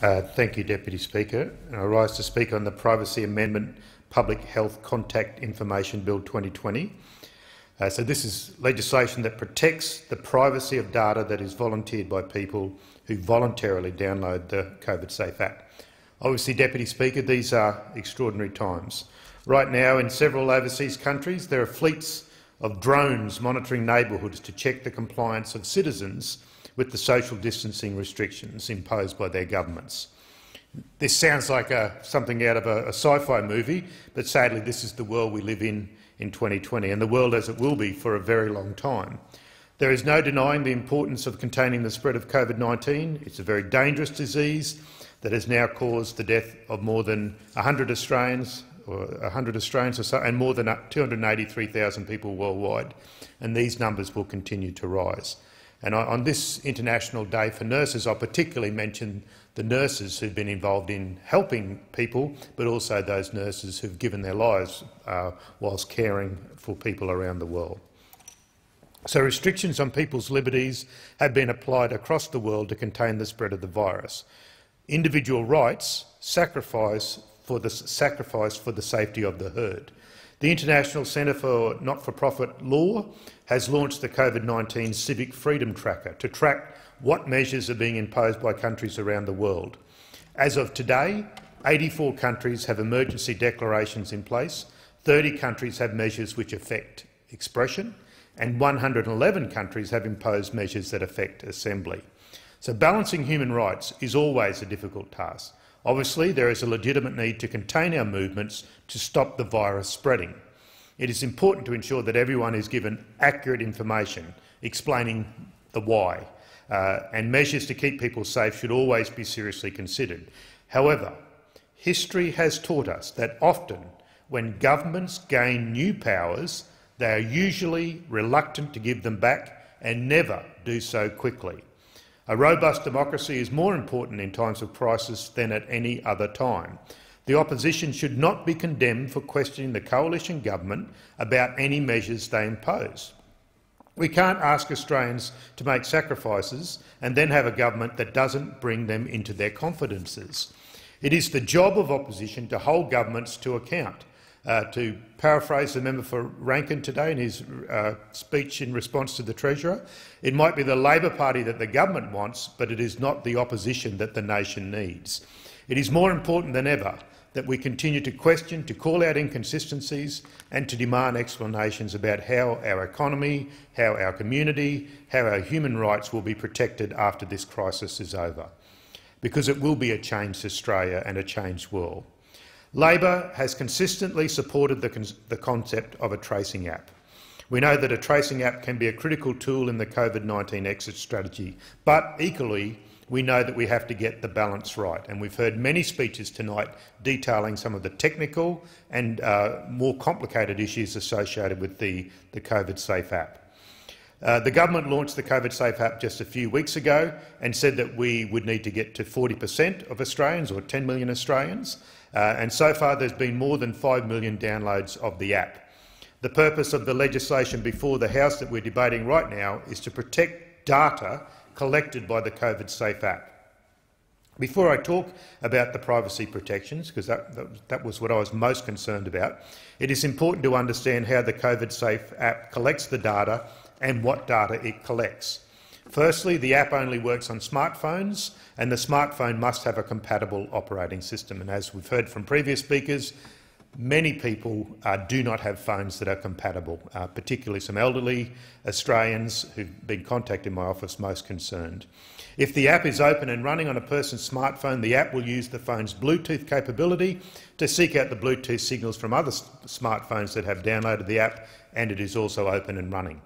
Uh, thank you, Deputy Speaker. I rise to speak on the Privacy Amendment Public Health Contact Information Bill 2020. Uh, so this is legislation that protects the privacy of data that is volunteered by people who voluntarily download the COVID Safe app. Obviously, Deputy Speaker, these are extraordinary times. Right now, in several overseas countries, there are fleets of drones monitoring neighbourhoods to check the compliance of citizens with the social distancing restrictions imposed by their governments. This sounds like a, uh, something out of a, a sci-fi movie, but sadly this is the world we live in in 2020, and the world as it will be for a very long time. There is no denying the importance of containing the spread of COVID-19. It's a very dangerous disease that has now caused the death of more than 100 Australians, or 100 Australians or so, and more than 283,000 people worldwide, and these numbers will continue to rise. And on this International Day for Nurses, I particularly mention the nurses who've been involved in helping people, but also those nurses who've given their lives uh, whilst caring for people around the world. So restrictions on people's liberties have been applied across the world to contain the spread of the virus. Individual rights, sacrifice for the sacrifice for the safety of the herd. The International Centre for Not-for-Profit Law has launched the COVID-19 Civic Freedom Tracker to track what measures are being imposed by countries around the world. As of today, 84 countries have emergency declarations in place, 30 countries have measures which affect expression, and 111 countries have imposed measures that affect assembly. So balancing human rights is always a difficult task. Obviously, there is a legitimate need to contain our movements to stop the virus spreading. It is important to ensure that everyone is given accurate information explaining the why, uh, and measures to keep people safe should always be seriously considered. However, history has taught us that often when governments gain new powers, they are usually reluctant to give them back and never do so quickly. A robust democracy is more important in times of crisis than at any other time. The opposition should not be condemned for questioning the coalition government about any measures they impose. We can't ask Australians to make sacrifices and then have a government that doesn't bring them into their confidences. It is the job of opposition to hold governments to account, uh, to paraphrase the member for Rankin today in his uh, speech in response to the Treasurer, it might be the Labor Party that the government wants, but it is not the opposition that the nation needs. It is more important than ever that we continue to question, to call out inconsistencies and to demand explanations about how our economy, how our community, how our human rights will be protected after this crisis is over. Because it will be a changed Australia and a changed world. Labor has consistently supported the, the concept of a tracing app. We know that a tracing app can be a critical tool in the COVID-19 exit strategy, but equally we know that we have to get the balance right. And we've heard many speeches tonight detailing some of the technical and uh, more complicated issues associated with the, the COVID Safe app. Uh, the government launched the COVID Safe app just a few weeks ago and said that we would need to get to 40 per cent of Australians, or 10 million Australians, uh, and so far, there's been more than 5 million downloads of the app. The purpose of the legislation before the House that we're debating right now is to protect data collected by the COVID Safe app. Before I talk about the privacy protections, because that, that, that, was what I was most concerned about, it is important to understand how the COVID Safe app collects the data and what data it collects. Firstly, the app only works on smartphones, and the smartphone must have a compatible operating system. And as we've heard from previous speakers, many people uh, do not have phones that are compatible, uh, particularly some elderly Australians who've been contacted in my office most concerned. If the app is open and running on a person's smartphone, the app will use the phone's Bluetooth capability to seek out the Bluetooth signals from other smartphones that have downloaded the app, and it is also open and running.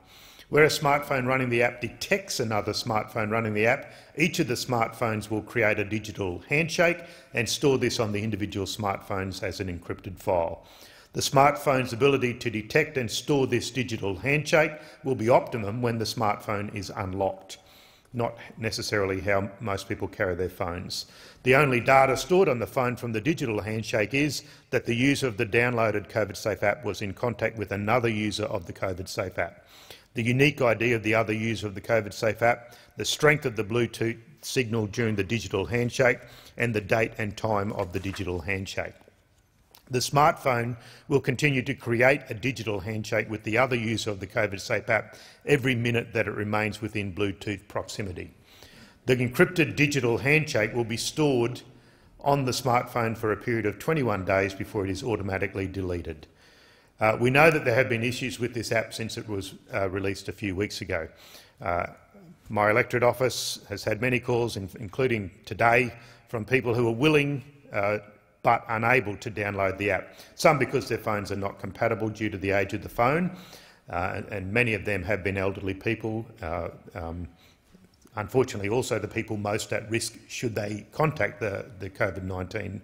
Where a smartphone running the app detects another smartphone running the app, each of the smartphones will create a digital handshake and store this on the individual smartphones as an encrypted file. The smartphone's ability to detect and store this digital handshake will be optimum when the smartphone is unlocked, not necessarily how most people carry their phones. The only data stored on the phone from the digital handshake is that the user of the downloaded COVID Safe app was in contact with another user of the COVID Safe app the unique ID of the other user of the COVID Safe app, the strength of the Bluetooth signal during the digital handshake, and the date and time of the digital handshake. The smartphone will continue to create a digital handshake with the other user of the COVID Safe app every minute that it remains within Bluetooth proximity. The encrypted digital handshake will be stored on the smartphone for a period of 21 days before it is automatically deleted. Uh, we know that there have been issues with this app since it was uh, released a few weeks ago. Uh, my electorate office has had many calls, in, including today, from people who are willing uh, but unable to download the app, some because their phones are not compatible due to the age of the phone, uh, and, and, many of them have been elderly people, uh, um, unfortunately also the people most at risk should they contact the, the COVID-19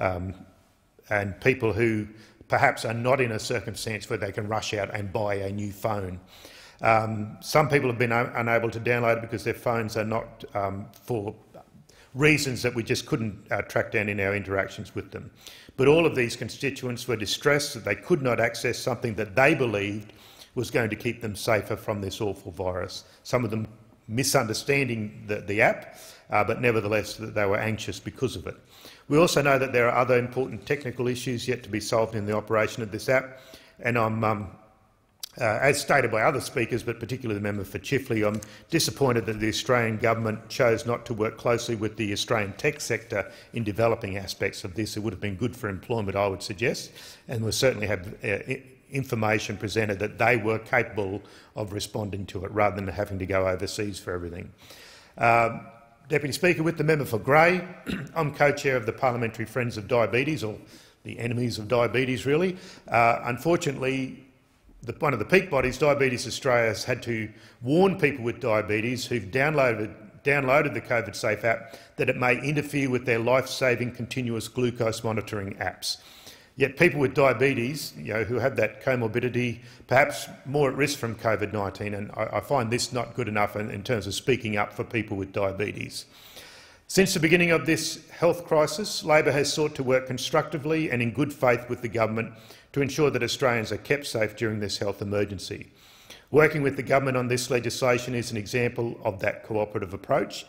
um, and people who perhaps are not in a circumstance where they can rush out and buy a new phone. Um, some people have been unable to download it because their phones are not um, for reasons that we just couldn't uh, track down in our interactions with them. But all of these constituents were distressed that they could not access something that they believed was going to keep them safer from this awful virus. Some of them misunderstanding the, the app, uh, but nevertheless they were anxious because of it. We also know that there are other important technical issues yet to be solved in the operation of this app, and I'm, um, uh, as stated by other speakers, but particularly the member for Chifley, I'm disappointed that the Australian government chose not to work closely with the Australian tech sector in developing aspects of this. It would have been good for employment, I would suggest, and we certainly have uh, information presented that they were capable of responding to it rather than having to go overseas for everything. Um, Deputy Speaker, with the member for Grey, I'm co-chair of the Parliamentary Friends of Diabetes, or the enemies of diabetes, really. Uh, unfortunately, the, one of the peak bodies, Diabetes Australia, has had to warn people with diabetes who've downloaded, downloaded the COVID Safe app that it may interfere with their life-saving continuous glucose monitoring apps. Yet people with diabetes, you know, who have that comorbidity, perhaps more at risk from COVID-19, and I, I, find this not good enough in, in terms of speaking up for people with diabetes. Since the beginning of this health crisis, Labor has sought to work constructively and in good faith with the government to ensure that Australians are kept safe during this health emergency. Working with the government on this legislation is an example of that cooperative approach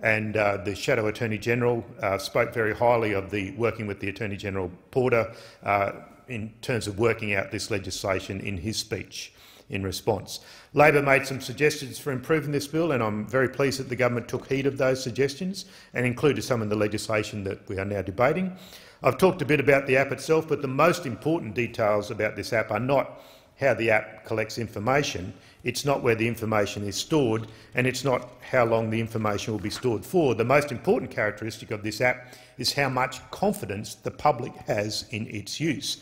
and uh, the Shadow Attorney General uh, spoke very highly of the working with the Attorney General Porter uh, in terms of working out this legislation in his speech in response. Labor made some suggestions for improving this bill and I'm very pleased that the government took heed of those suggestions and included some in the legislation that we are now debating. I've talked a bit about the app itself, but the most important details about this app are not how the app collects information, it's not where the information is stored, and it's not how long the information will be stored for. The most important characteristic of this app is how much confidence the public has in its use.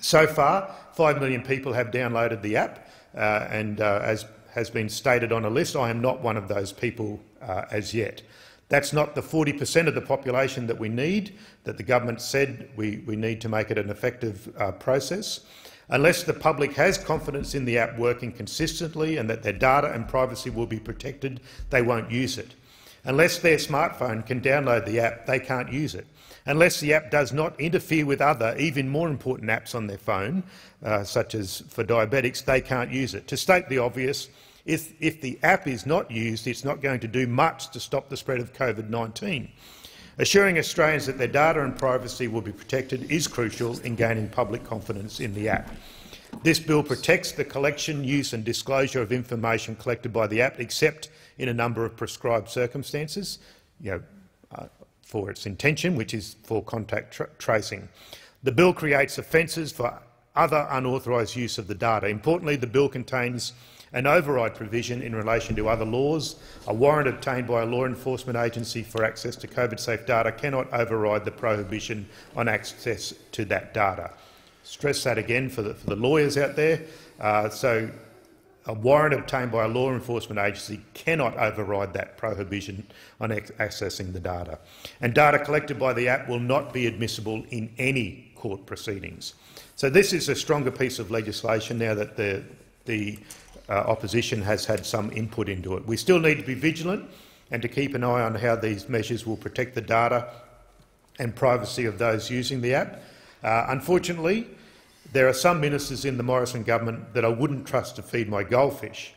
So far, 5 million people have downloaded the app, uh, and uh, as has been stated on a list, I am not one of those people uh, as yet. That's not the 40 per cent of the population that we need, that the government said we, we need to make it an effective uh, process. Unless the public has confidence in the app working consistently and that their data and privacy will be protected, they won't use it. Unless their smartphone can download the app, they can't use it. Unless the app does not interfere with other, even more important apps on their phone, uh, such as for diabetics, they can't use it. To state the obvious, if, if the app is not used, it's not going to do much to stop the spread of COVID-19. Assuring Australians that their data and privacy will be protected is crucial in gaining public confidence in the app. This bill protects the collection, use and disclosure of information collected by the app, except in a number of prescribed circumstances, you know, uh, for its intention, which is for contact tracing. The bill creates offences for other unauthorised use of the data. Importantly, the bill contains an override provision in relation to other laws. A warrant obtained by a law enforcement agency for access to COVID-safe data cannot override the prohibition on access to that data. Stress that again for the, for the lawyers out there. Uh, so a warrant obtained by a law enforcement agency cannot override that prohibition on accessing the data. And data collected by the app will not be admissible in any court proceedings. So this is a stronger piece of legislation now that the, the uh, opposition has had some input into it. We still need to be vigilant and to keep an eye on how these measures will protect the data and privacy of those using the app. Uh, unfortunately, there are some ministers in the Morrison government that I wouldn't trust to feed my goldfish,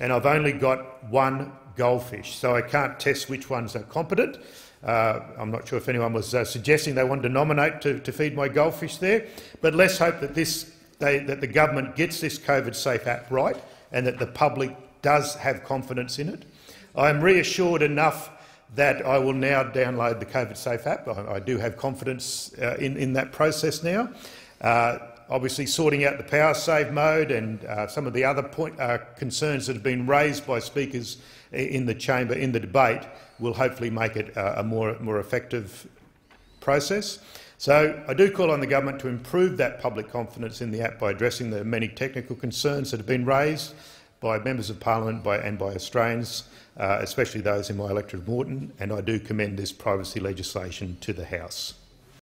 and I've only got one goldfish, so I can't test which ones are competent uh, I'm not sure if anyone was uh, suggesting they wanted to nominate to, to, feed my goldfish there, but let's hope that, this, they, that the government gets this COVID Safe app right and that the public does have confidence in it. I am reassured enough that I will now download the COVID Safe app. I, I do have confidence uh, in, in that process now. Uh, obviously sorting out the power save mode and uh, some of the other point, uh, concerns that have been raised by speakers in the chamber in the debate will hopefully make it a more, more effective process. So I do call on the government to improve that public confidence in the app by addressing the many technical concerns that have been raised by members of parliament by, and by Australians, uh, especially those in my electorate of Morton, and I do commend this privacy legislation to the House.